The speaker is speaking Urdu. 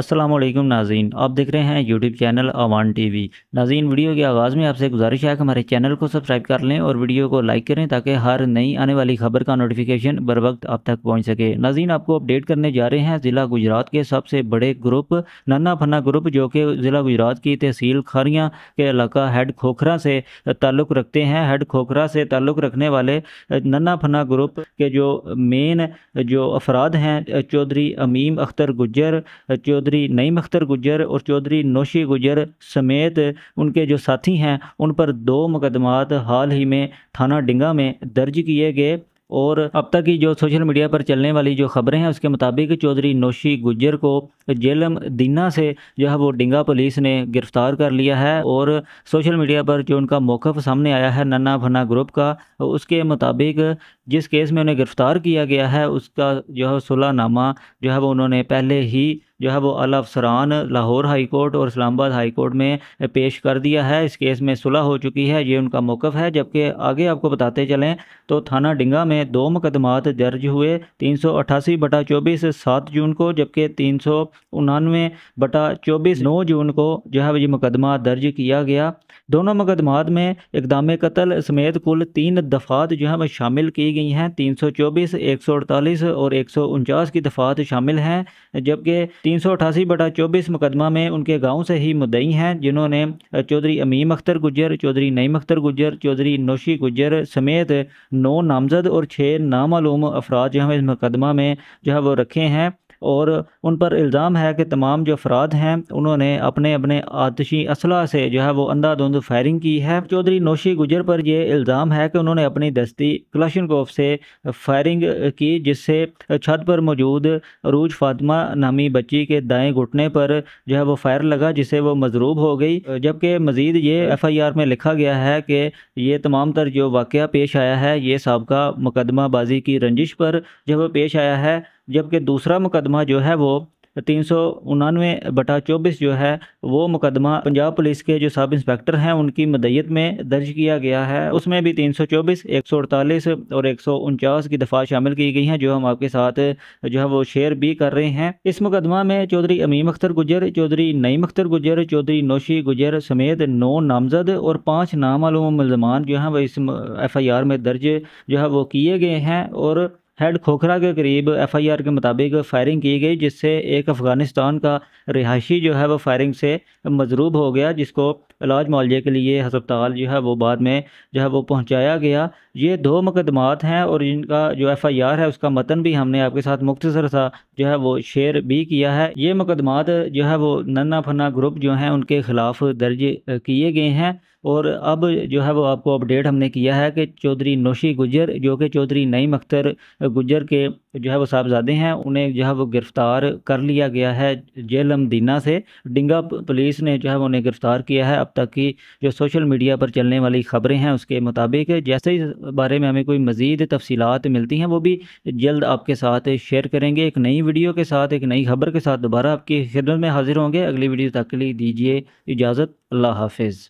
السلام علیکم ناظرین آپ دیکھ رہے ہیں YouTube channel Awam TV ناظرین ویڈیو کے آغاز میں آپ سے گزارش ہے کہ ہمارے چینل کو سبسکرائب کر لیں اور ویڈیو کو لائک کریں تاکہ ہر نئی آنے والی خبر کا نوٹیفیکیشن بر وقت آپ تک پہنچ سکے ناظرین آپ کو اپڈیٹ کرنے جا رہے ہیں ضلع گجرات کے سب سے بڑے گروپ ننا پھنا گروپ جو کہ ضلع گجرات کی تحصیل کھاریاں کے علاقہ ہیڈ کھوکھرا سے تعلق رکھتے ہیں ہیڈ کھوکھرا سے تعلق رکھنے والے ننا پھنا گروپ کے جو مین جو افراد ہیں چودھری امیم اختر گجر چودھری نعیم اختر گجر اور چودھری نوشی گجر سمیت ان کے جو ساتھی ہیں ان پر دو مقدمات حال ہی میں تھانہ ڈنگا میں درج کیے گئے اور اب تک کی جو سوشل میڈیا پر چلنے والی جو خبریں ہیں اس کے مطابق چودھری نوشی گجر کو جیلم دینا سے جو ہے وہ ڈنگا پولیس نے گرفتار کر لیا ہے اور سوشل میڈیا پر جو ان کا موقف سامنے آیا ہے ننا بھنا گروپ کا اس کے مطابق جس کیس میں انہیں گرفتار کیا گیا ہے اس کا جو ہے صلح نامہ جو ہے وہ انہوں نے پہلے ہی جو ہے وہ الافسران لاہور ہائی کورٹ اور اسلام آباد ہائی کورٹ میں پیش کر دیا ہے اس کیس میں صلح ہو چکی ہے یہ ان کا موقف ہے جبکہ آگے آپ کو بتاتے چلیں تو تھانہ ڈنگا میں دو مقدمات درج ہوئے تین سو اٹھاسی بٹا چوبیس سات جون کو جبکہ تین سو انانوے بٹا چوبیس نو جون کو جو ہے وہ یہ مقدمہ درج کیا گیا دونوں مقدمات میں اقدام قتل سمیت کل تین دفعات جو ہے وہ شامل کی گئی ہیں تین سو چوبیس ایک سو اڑتالیس اور ایک سو انچاس کی دفعات شامل ہیں جبکہ تین سو اٹھاسی بٹا چوبیس مقدمہ میں ان کے گاؤں سے ہی مدعی ہیں جنہوں نے چودھری امیم اختر گجر چودھری نعیم اختر گجر چودھری نوشی گجر سمیت نو نامزد اور چھ نامعلوم افراد جو اس مقدمہ میں جو ہے وہ رکھے ہیں اور ان پر الزام ہے کہ تمام جو افراد ہیں انہوں نے اپنے اپنے آتشی اسلحہ سے جو ہے وہ اندھا دھند فائرنگ کی ہے چودھری نوشی گجر پر یہ الزام ہے کہ انہوں نے اپنی دستی کلاشن کوف سے فائرنگ کی جس سے چھت پر موجود عروج فاطمہ نامی بچی کے دائیں گھٹنے پر جو ہے وہ فائر لگا جسے وہ مضروب ہو گئی جبکہ مزید یہ ایف آئی آر میں لکھا گیا ہے کہ یہ تمام تر جو واقعہ پیش آیا ہے یہ سابقہ مقدمہ بازی کی رنجش پر جب پیش آیا ہے جبکہ دوسرا مقدمہ جو ہے وہ تین سو انانوے بٹا چوبیس جو ہے وہ مقدمہ پنجاب پولیس کے جو سب انسپیکٹر ہیں ان کی مدیت میں درج کیا گیا ہے اس میں بھی تین سو چوبیس ایک سو اڑتالیس اور ایک سو انچاس کی دفاع شامل کی گئی ہیں جو ہم آپ کے ساتھ جو ہے وہ شیئر بھی کر رہے ہیں اس مقدمہ میں چودھری امیم اختر گجر چودھری نعیم اختر گجر چودھری نوشی گجر سمیت نو نامزد اور پانچ نامعلوم ملزمان جو ہیں وہ اس ایف آئی آر میں درج جو ہے وہ کیے گئے ہیں اور ہیڈ کھوکھرا کے قریب ایف آئی آر کے مطابق فائرنگ کی گئی جس سے ایک افغانستان کا رہائشی جو ہے وہ فائرنگ سے مضروب ہو گیا جس کو علاج معالجے کے لیے ہسپتال جو ہے وہ بعد میں جو ہے وہ پہنچایا گیا یہ دو مقدمات ہیں اور ان کا جو ایف آئی آر ہے اس کا متن بھی ہم نے آپ کے ساتھ مختصر سا جو ہے وہ شیئر بھی کیا ہے یہ مقدمات جو ہے وہ ننا پھنا گروپ جو ہیں ان کے خلاف درج کیے گئے ہیں اور اب جو ہے وہ آپ کو اپڈیٹ ہم نے کیا ہے کہ چودھری نوشی گجر جو کہ چودھری نئی مختر گجر کے جو ہے وہ صاحبزادے ہیں انہیں جو ہے وہ گرفتار کر لیا گیا ہے جیل امدینہ سے ڈنگا پولیس نے جو ہے وہ انہیں گرفتار کیا ہے اب تک کی جو سوشل میڈیا پر چلنے والی خبریں ہیں اس کے مطابق جیسے ہی بارے میں ہمیں کوئی مزید تفصیلات ملتی ہیں وہ بھی جلد آپ کے ساتھ شیئر کریں گے ایک نئی ویڈیو کے ساتھ ایک نئی خبر کے ساتھ دوبارہ آپ کی خدمت میں حاضر ہوں گے اگلی ویڈیو تک کے لیے دیجیے اجازت اللہ حافظ